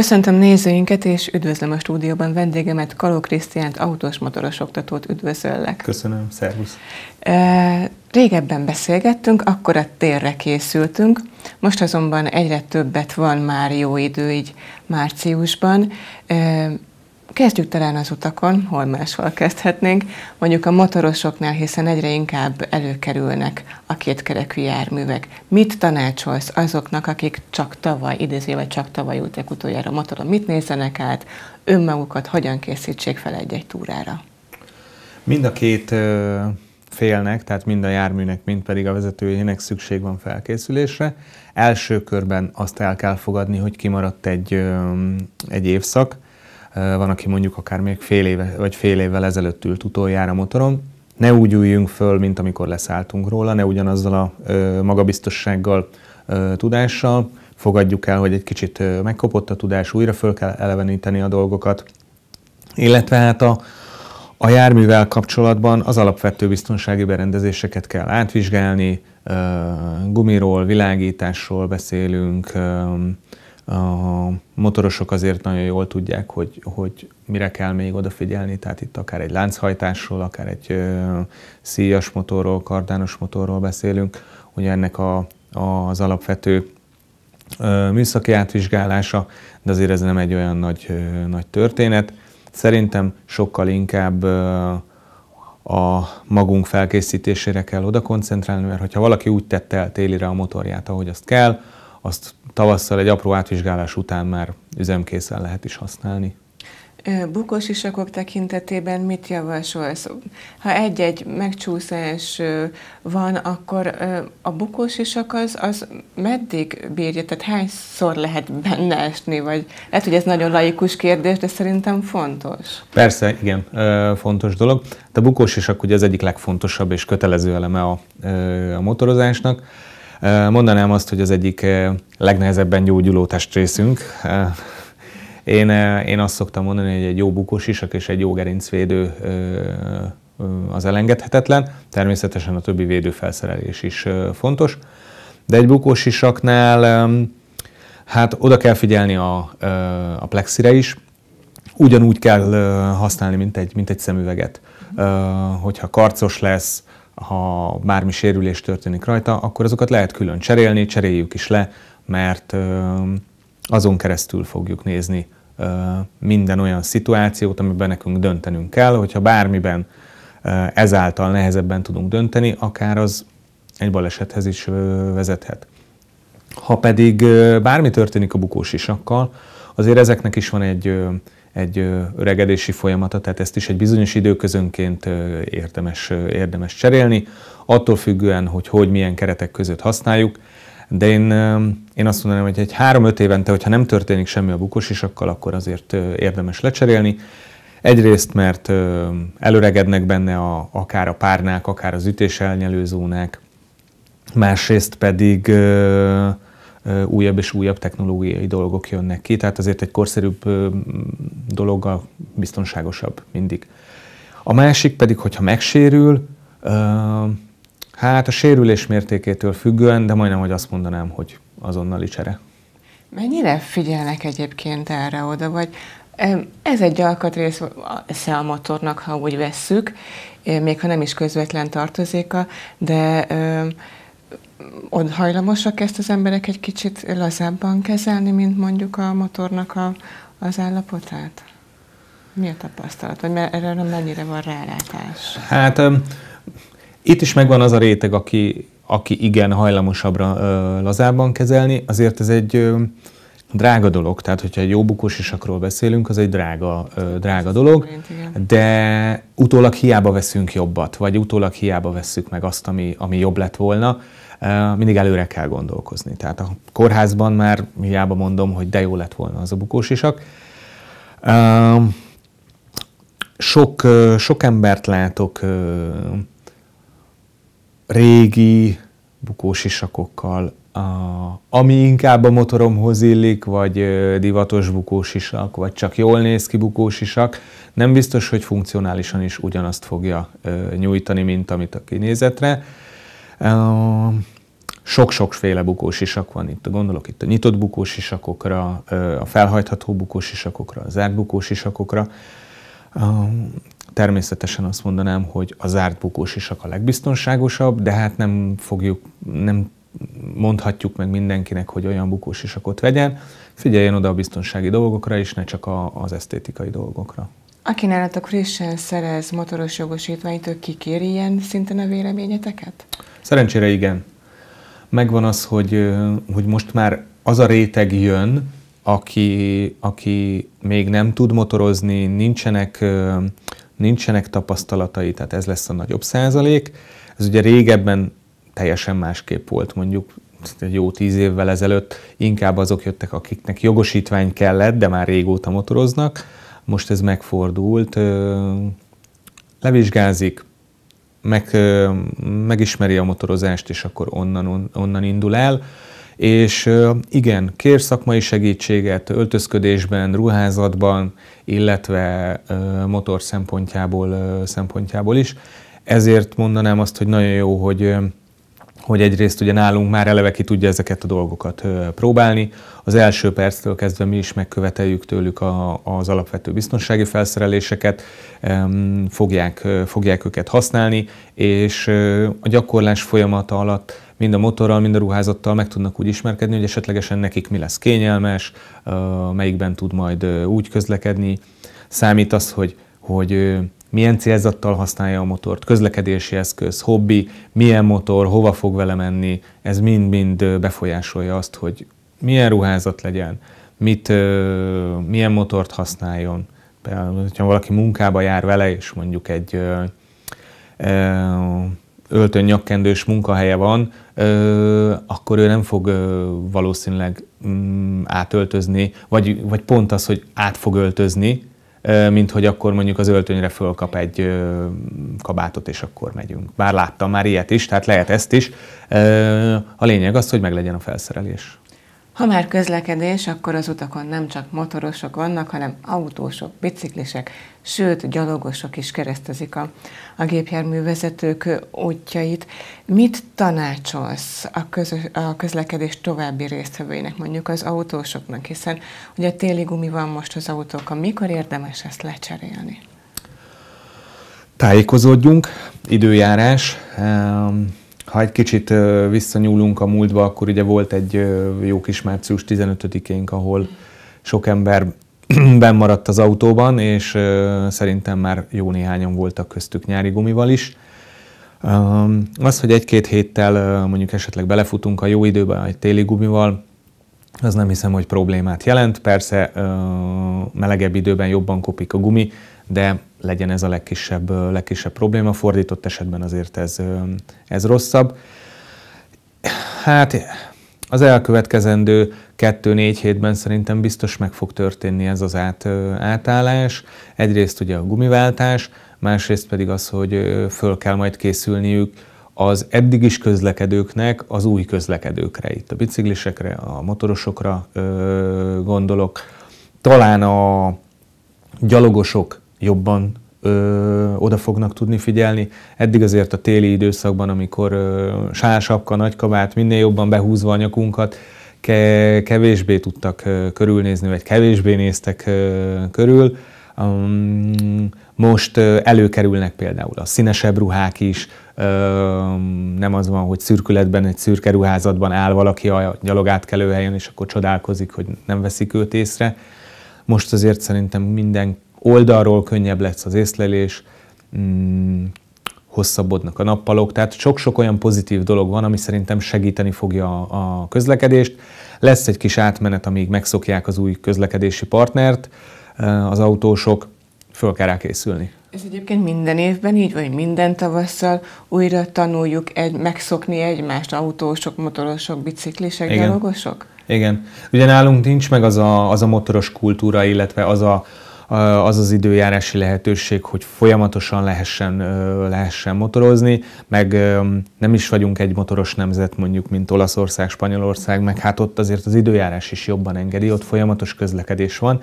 Köszöntöm nézőinket, és üdvözlöm a stúdióban vendégemet, Kaló Krisztiánt, autós motoros oktatót üdvözöllek. Köszönöm, szervusz. Régebben beszélgettünk, akkor a térre készültünk, most azonban egyre többet van már jó idő, így márciusban. Kezdjük talán az utakon, hol máshol kezdhetnénk, mondjuk a motorosoknál, hiszen egyre inkább előkerülnek a kétkerekű járművek. Mit tanácsolsz azoknak, akik csak tavaly, idézével csak tavaly ültek utoljára motoron, mit nézzenek át, önmagukat hogyan készítsék fel egy-egy túrára? Mind a két félnek, tehát mind a járműnek, mind pedig a vezetőjének szükség van felkészülésre. Első körben azt el kell fogadni, hogy kimaradt egy, egy évszak, van, aki mondjuk akár még fél éve, vagy fél évvel ezelőtt ült utoljára motoron, ne úgy üljünk föl, mint amikor leszálltunk róla, ne ugyanazzal a magabiztossággal, tudással, fogadjuk el, hogy egy kicsit megkopott a tudás, újra föl kell eleveníteni a dolgokat, illetve hát a, a járművel kapcsolatban az alapvető biztonsági berendezéseket kell átvizsgálni, gumiról, világításról beszélünk, a motorosok azért nagyon jól tudják, hogy, hogy mire kell még odafigyelni, tehát itt akár egy lánchajtásról, akár egy ö, szíjas motorról, kardános motorról beszélünk, hogy ennek a, a, az alapvető ö, műszaki átvizsgálása, de azért ez nem egy olyan nagy, ö, nagy történet. Szerintem sokkal inkább ö, a magunk felkészítésére kell oda koncentrálni, mert ha valaki úgy tette el télire a motorját, ahogy azt kell, azt tavasszal egy apró átvizsgálás után már üzemkészen lehet is használni. Bukós isakok tekintetében mit javasolsz? Ha egy-egy megcsúszás van, akkor a bukós isak az, az meddig bírja? Tehát hányszor lehet benne esni? Vagy lehet, hogy ez nagyon laikus kérdés, de szerintem fontos. Persze, igen, fontos dolog. De a bukós isak ugye az egyik legfontosabb és kötelező eleme a, a motorozásnak Mondanám azt, hogy az egyik legnehezebben gyógyuló testrészünk. Én, én azt szoktam mondani, hogy egy jó bukós isak és egy jó gerincvédő az elengedhetetlen. Természetesen a többi védőfelszerelés is fontos. De egy bukós isaknál hát oda kell figyelni a, a plexire is, ugyanúgy kell használni, mint egy, mint egy szemüveget. Hogyha karcos lesz, ha bármi sérülés történik rajta, akkor azokat lehet külön cserélni, cseréljük is le, mert azon keresztül fogjuk nézni minden olyan szituációt, amiben nekünk döntenünk kell, hogyha bármiben ezáltal nehezebben tudunk dönteni, akár az egy balesethez is vezethet. Ha pedig bármi történik a bukós isakkal, azért ezeknek is van egy egy öregedési folyamata, tehát ezt is egy bizonyos időközönként érdemes, érdemes cserélni, attól függően, hogy hogy milyen keretek között használjuk, de én, én azt mondanám, hogy egy három-öt évente, hogyha nem történik semmi a isakkal, akkor azért érdemes lecserélni. Egyrészt, mert előregednek benne a, akár a párnák, akár az ütés másrészt pedig újabb és újabb technológiai dolgok jönnek ki, tehát azért egy korszerűbb dologgal biztonságosabb mindig. A másik pedig, hogyha megsérül, hát a sérülés mértékétől függően, de majdnem, hogy azt mondanám, hogy azonnali csere. Mennyire figyelnek egyébként erre oda, vagy ez egy alkatrész a motornak, ha úgy vesszük, még ha nem is közvetlen tartozéka, de ott hajlamosak ezt az emberek egy kicsit lazábban kezelni, mint mondjuk a motornak a, az állapotát? Mi a tapasztalat? Vagy erre mennyire van rálátás? Hát um, itt is megvan az a réteg, aki, aki igen hajlamosabbra uh, lazábban kezelni. Azért ez egy uh, drága dolog, tehát hogyha egy jó bukós isakról beszélünk, az egy drága, uh, drága dolog, de utólag hiába veszünk jobbat, vagy utólag hiába veszük meg azt, ami, ami jobb lett volna mindig előre kell gondolkozni. Tehát a kórházban már hiába mondom, hogy de jó lett volna az a bukós isak. Sok, sok embert látok régi bukós isakokkal, ami inkább a motoromhoz illik, vagy divatos bukósisak, vagy csak jól néz ki bukósisak, nem biztos, hogy funkcionálisan is ugyanazt fogja nyújtani, mint amit a kinézetre. Sok-sokféle bukósisak van itt. Gondolok itt a nyitott bukósisakokra, a felhajtható bukósisakokra, a zárt bukósisakokra. Természetesen azt mondanám, hogy a zárt bukósisak a legbiztonságosabb, de hát nem fogjuk, nem mondhatjuk meg mindenkinek, hogy olyan bukós isakot vegyen, figyeljen oda a biztonsági dolgokra, is, ne csak a, az esztétikai dolgokra. Aki nálatok frissen szerez motoros jogosítványt, ő kikéri ilyen szinten a véleményeteket? Szerencsére igen. Megvan az, hogy, hogy most már az a réteg jön, aki, aki még nem tud motorozni, nincsenek, nincsenek tapasztalatai, tehát ez lesz a nagyobb százalék. Ez ugye régebben teljesen másképp volt, mondjuk jó tíz évvel ezelőtt inkább azok jöttek, akiknek jogosítvány kellett, de már régóta motoroznak, most ez megfordult. Levizsgázik, meg, megismeri a motorozást, és akkor onnan, onnan indul el. És igen, kér szakmai segítséget öltözködésben, ruházatban, illetve motor szempontjából, szempontjából is. Ezért mondanám azt, hogy nagyon jó, hogy hogy egyrészt ugye nálunk már eleve ki tudja ezeket a dolgokat próbálni. Az első perctől kezdve mi is megköveteljük tőlük a, az alapvető biztonsági felszereléseket, fogják, fogják őket használni, és a gyakorlás folyamata alatt mind a motorral, mind a ruházattal meg tudnak úgy ismerkedni, hogy esetlegesen nekik mi lesz kényelmes, melyikben tud majd úgy közlekedni. Számít az, hogy, hogy milyen célzattal használja a motort, közlekedési eszköz, hobbi, milyen motor, hova fog vele menni, ez mind-mind befolyásolja azt, hogy milyen ruházat legyen, mit, milyen motort használjon. Például, hogyha valaki munkába jár vele, és mondjuk egy öltön nyakkendős munkahelye van, akkor ő nem fog valószínűleg mm, átöltözni, vagy, vagy pont az, hogy át fog öltözni, mint hogy akkor mondjuk az öltönyre fölkap egy kabátot, és akkor megyünk. Bár láttam már ilyet is, tehát lehet ezt is. A lényeg az, hogy meglegyen a felszerelés. Ha már közlekedés, akkor az utakon nem csak motorosok vannak, hanem autósok, biciklisek, sőt, gyalogosok is keresztezik a, a gépjárművezetők útjait. Mit tanácsolsz a, közös, a közlekedés további résztvevőinek, mondjuk az autósoknak, hiszen ugye téli gumi van most az autókon, mikor érdemes ezt lecserélni? Tájékozódjunk, időjárás, um ha egy kicsit visszanyúlunk a múltba, akkor ugye volt egy jó kis március 15-énk, ahol sok ember ben maradt az autóban, és szerintem már jó néhányan voltak köztük nyári gumival is. Az, hogy egy-két héttel mondjuk esetleg belefutunk a jó időbe egy téli gumival, az nem hiszem, hogy problémát jelent. Persze melegebb időben jobban kopik a gumi, de legyen ez a legkisebb, legkisebb probléma, fordított esetben azért ez, ez rosszabb. Hát az elkövetkezendő 2-4 hétben szerintem biztos meg fog történni ez az át, átállás. Egyrészt ugye a gumiváltás, másrészt pedig az, hogy föl kell majd készülniük az eddig is közlekedőknek az új közlekedőkre, itt a biciklisekre, a motorosokra gondolok. Talán a gyalogosok jobban ö, oda fognak tudni figyelni. Eddig azért a téli időszakban, amikor ö, sársapka, nagykabát, minél jobban behúzva a nyakunkat, ke, kevésbé tudtak ö, körülnézni, vagy kevésbé néztek ö, körül. Um, most ö, előkerülnek például a színesebb ruhák is, ö, nem az van, hogy szürkületben, egy szürke ruházatban áll valaki a helyen, és akkor csodálkozik, hogy nem veszik őt észre. Most azért szerintem minden oldalról könnyebb lesz az észlelés, mm, hosszabbodnak a nappalok, tehát sok-sok olyan pozitív dolog van, ami szerintem segíteni fogja a, a közlekedést. Lesz egy kis átmenet, amíg megszokják az új közlekedési partnert, eh, az autósok föl kell készülni. Ez egyébként minden évben így, vagy minden tavasszal újra tanuljuk egy, megszokni egymást, autósok, motorosok, biciklisek, Igen. gyalogosok? Igen. Ugye nálunk nincs meg az a, az a motoros kultúra, illetve az a, az az időjárási lehetőség, hogy folyamatosan lehessen, lehessen motorozni, meg nem is vagyunk egy motoros nemzet mondjuk, mint Olaszország, Spanyolország, meg hát ott azért az időjárás is jobban engedi, ott folyamatos közlekedés van.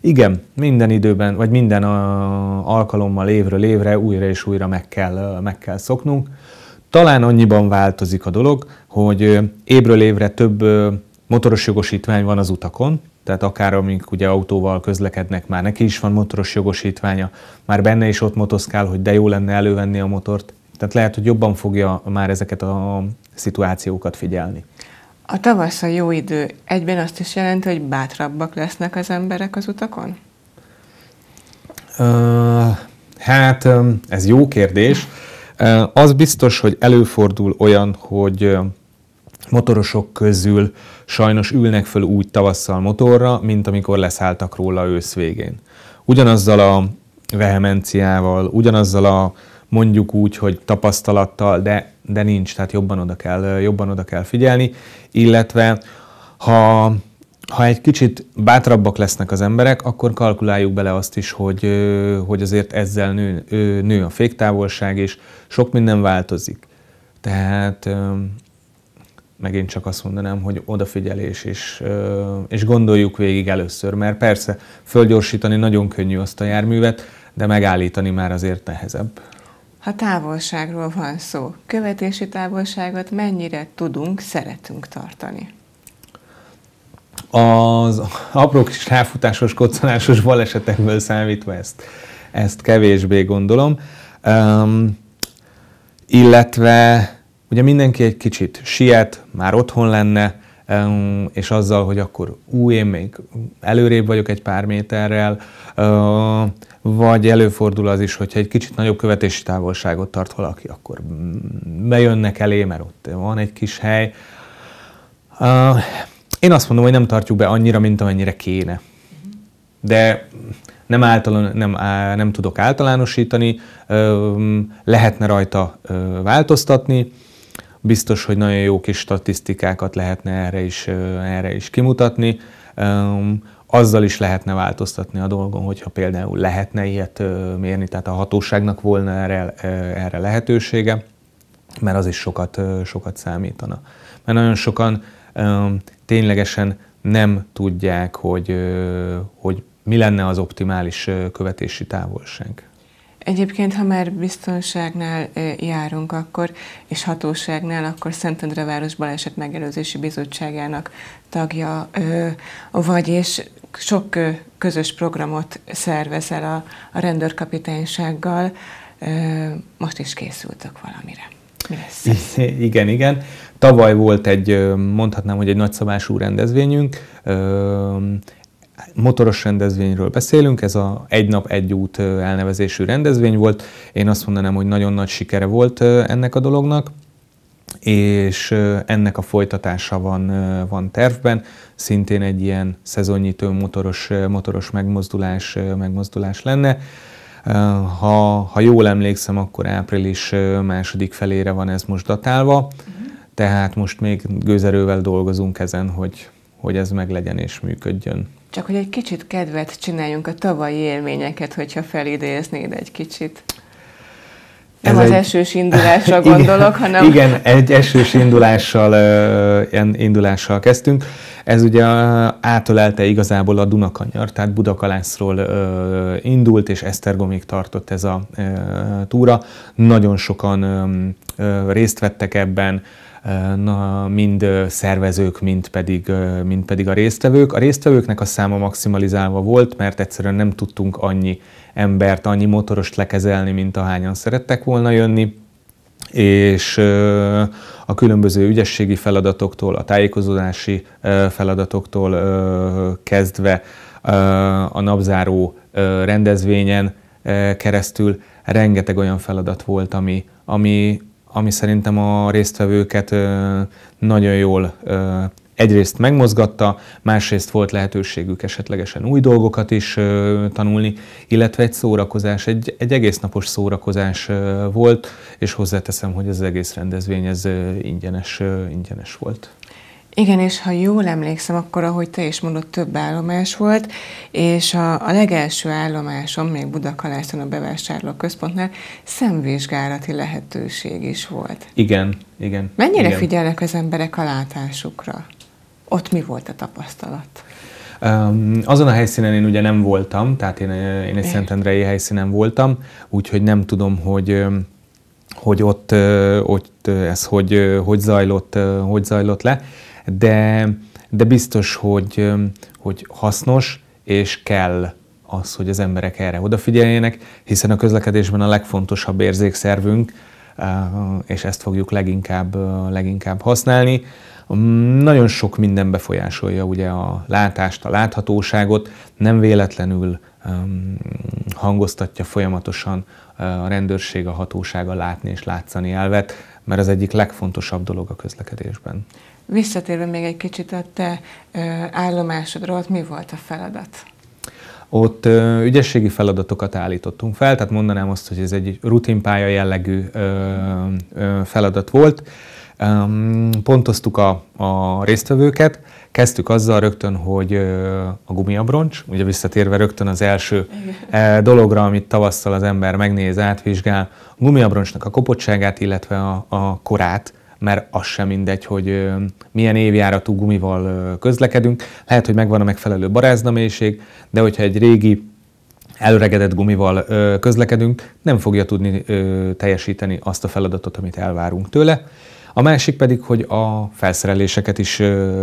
Igen, minden időben, vagy minden alkalommal évről évre újra és újra meg kell, meg kell szoknunk. Talán annyiban változik a dolog, hogy évről évre több motoros jogosítvány van az utakon, tehát akár amik ugye autóval közlekednek, már neki is van motoros jogosítványa, már benne is ott motoszkál, hogy de jó lenne elővenni a motort. Tehát lehet, hogy jobban fogja már ezeket a szituációkat figyelni. A tavasz a jó idő egyben azt is jelenti, hogy bátrabbak lesznek az emberek az utakon? Uh, hát ez jó kérdés. az biztos, hogy előfordul olyan, hogy motorosok közül sajnos ülnek föl úgy tavasszal motorra, mint amikor leszálltak róla ősz végén. Ugyanazzal a vehemenciával, ugyanazzal a mondjuk úgy, hogy tapasztalattal, de, de nincs, tehát jobban oda kell, jobban oda kell figyelni, illetve ha, ha egy kicsit bátrabbak lesznek az emberek, akkor kalkuláljuk bele azt is, hogy, hogy azért ezzel nő, nő a féktávolság, és sok minden változik. Tehát megint csak azt mondanám, hogy odafigyelés, és, és gondoljuk végig először, mert persze fölgyorsítani nagyon könnyű azt a járművet, de megállítani már azért nehezebb. Ha távolságról van szó, követési távolságot mennyire tudunk, szeretünk tartani? Az apró kis ráfutásos, koccanásos balesetekből számítva ezt, ezt kevésbé gondolom. Um, illetve Ugye mindenki egy kicsit siet, már otthon lenne, és azzal, hogy akkor új, én még előrébb vagyok egy pár méterrel, vagy előfordul az is, hogyha egy kicsit nagyobb követési távolságot tart valaki, akkor bejönnek elé, mert ott van egy kis hely. Én azt mondom, hogy nem tartjuk be annyira, mint amennyire kéne. De nem, általán, nem, nem tudok általánosítani, lehetne rajta változtatni, biztos, hogy nagyon jó kis statisztikákat lehetne erre is, erre is kimutatni. Azzal is lehetne változtatni a dolgon, hogyha például lehetne ilyet mérni, tehát a hatóságnak volna erre, erre lehetősége, mert az is sokat, sokat számítana. Mert nagyon sokan ténylegesen nem tudják, hogy, hogy mi lenne az optimális követési távolság. Egyébként, ha már biztonságnál járunk akkor, és hatóságnál, akkor Szentendre város Baleset Megelőzési Bizottságának tagja vagy, és sok közös programot szervezel a, a rendőrkapitánysággal. Most is készültök valamire. Mi lesz? Igen, igen. Tavaly volt egy, mondhatnám, hogy egy nagyszabású rendezvényünk motoros rendezvényről beszélünk, ez a Egy nap egy út elnevezésű rendezvény volt. Én azt mondanám, hogy nagyon nagy sikere volt ennek a dolognak, és ennek a folytatása van, van tervben. Szintén egy ilyen szezonnyitő motoros, motoros megmozdulás, megmozdulás lenne. Ha, ha jól emlékszem, akkor április második felére van ez most datálva, tehát most még gőzerővel dolgozunk ezen, hogy, hogy ez meglegyen és működjön. Csak hogy egy kicsit kedvet csináljunk a tavalyi élményeket, hogyha felidéznéd egy kicsit. Nem ez az egy... esős indulásra gondolok, igen, hanem... Igen, egy esős indulással, ilyen indulással kezdtünk. Ez ugye átölelte igazából a Dunakanyar, tehát Budakalászról indult, és Esztergomig tartott ez a túra. Nagyon sokan részt vettek ebben, na, mind szervezők, mind pedig, mind pedig a résztvevők. A résztvevőknek a száma maximalizálva volt, mert egyszerűen nem tudtunk annyi embert, annyi motorost lekezelni, mint ahányan szerettek volna jönni és a különböző ügyességi feladatoktól, a tájékozódási feladatoktól kezdve a napzáró rendezvényen keresztül rengeteg olyan feladat volt, ami, ami, ami szerintem a résztvevőket nagyon jól egyrészt megmozgatta, másrészt volt lehetőségük esetlegesen új dolgokat is tanulni, illetve egy szórakozás, egy, egy egész napos szórakozás volt, és hozzáteszem, hogy ez az egész rendezvény ez ingyenes, ingyenes volt. Igen, és ha jól emlékszem, akkor ahogy te is mondod, több állomás volt, és a, a legelső állomáson, még Budakalászon a bevásárló központnál szemvizsgálati lehetőség is volt. Igen, igen. Mennyire igen. figyelnek az emberek a látásukra? Ott mi volt a tapasztalat? Um, azon a helyszínen én ugye nem voltam, tehát én, én egy Szentendrei helyszínen voltam, úgyhogy nem tudom, hogy hogy ott, ott ez hogy, hogy, zajlott, hogy zajlott le de, de biztos, hogy, hogy hasznos, és kell az, hogy az emberek erre odafigyeljenek, hiszen a közlekedésben a legfontosabb érzékszervünk, és ezt fogjuk leginkább, leginkább használni. Nagyon sok minden befolyásolja ugye a látást, a láthatóságot, nem véletlenül hangoztatja folyamatosan a rendőrség, a hatóság a látni és látszani elvet, mert az egyik legfontosabb dolog a közlekedésben. Visszatérve még egy kicsit a te állomásodra, ott mi volt a feladat? Ott ügyességi feladatokat állítottunk fel, tehát mondanám azt, hogy ez egy rutinpálya jellegű feladat volt. pontoztuk a, a résztvevőket, kezdtük azzal rögtön, hogy a gumiabroncs, ugye visszatérve rögtön az első dologra, amit tavasszal az ember megnéz, átvizsgál, a gumiabroncsnak a kopottságát, illetve a, a korát, mert az sem mindegy, hogy milyen évjáratú gumival közlekedünk. Lehet, hogy megvan a megfelelő baráznamélyiség, de hogyha egy régi előregedett gumival közlekedünk, nem fogja tudni teljesíteni azt a feladatot, amit elvárunk tőle. A másik pedig, hogy a felszereléseket is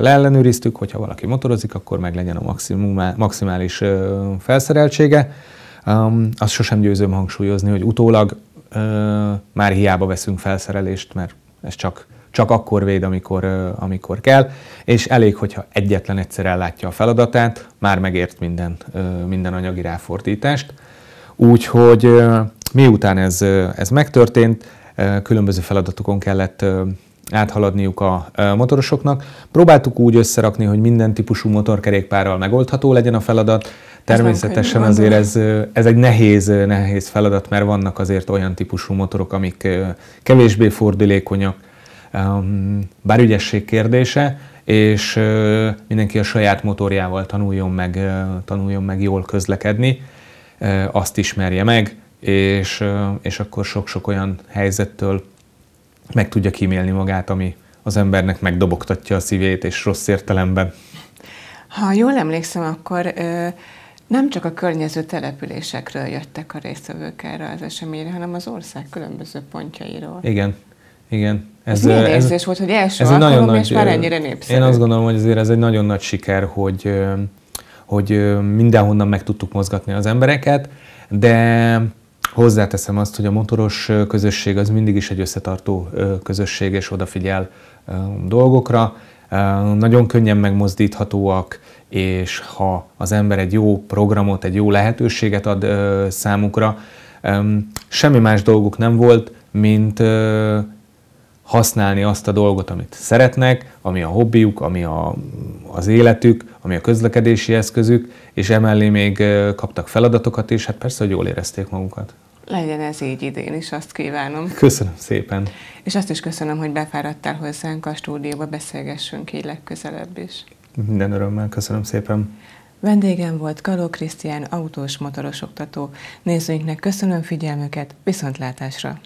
leellenőriztük, hogyha valaki motorozik, akkor meg legyen a maximális felszereltsége. Azt sosem győzöm hangsúlyozni, hogy utólag már hiába veszünk felszerelést, mert ez csak, csak akkor véd, amikor, amikor kell, és elég, hogyha egyetlen egyszer ellátja a feladatát, már megért minden, minden anyagi ráfordítást. Úgyhogy miután ez, ez megtörtént, különböző feladatokon kellett áthaladniuk a motorosoknak. Próbáltuk úgy összerakni, hogy minden típusú motorkerékpárral megoldható legyen a feladat, Természetesen azért ez, ez egy nehéz, nehéz feladat, mert vannak azért olyan típusú motorok, amik kevésbé fordulékonyak, um, bár ügyesség kérdése, és mindenki a saját motorjával tanuljon meg, tanuljon meg jól közlekedni, azt ismerje meg, és, és akkor sok-sok olyan helyzettől meg tudja kímélni magát, ami az embernek megdobogtatja a szívét, és rossz értelemben. Ha jól emlékszem, akkor ö- nem csak a környező településekről jöttek a résztvevők erre az eseményre, hanem az ország különböző pontjairól. Igen, igen. Ez, ez milyen érzés ez, volt, hogy első ez alkalom, nagy, és már ennyire népszerű? Én azt gondolom, hogy azért ez egy nagyon nagy siker, hogy, hogy mindenhonnan meg tudtuk mozgatni az embereket, de hozzáteszem azt, hogy a motoros közösség az mindig is egy összetartó közösség, és odafigyel dolgokra. Nagyon könnyen megmozdíthatóak, és ha az ember egy jó programot, egy jó lehetőséget ad ö, számukra, ö, semmi más dolguk nem volt, mint ö, használni azt a dolgot, amit szeretnek, ami a hobbiuk, ami a, az életük, ami a közlekedési eszközük, és emellé még kaptak feladatokat, és hát persze, hogy jól érezték magukat. Legyen ez így idén is, azt kívánom. Köszönöm szépen. És azt is köszönöm, hogy befáradtál hozzánk a stúdióba, beszélgessünk így legközelebb is. Minden örömmel, köszönöm szépen. Vendégem volt Kaló Krisztián, autós motoros oktató. Nézőinknek köszönöm figyelmüket, viszontlátásra!